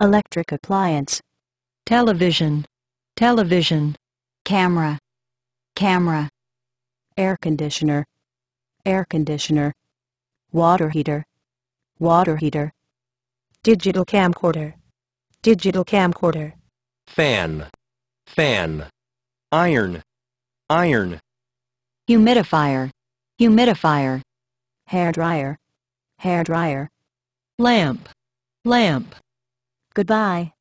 electric appliance, television, television, camera, camera, air conditioner, air conditioner, water heater, water heater, digital camcorder, digital camcorder, fan, fan, iron, iron, humidifier, humidifier, hair dryer, hair dryer, lamp, lamp, Goodbye.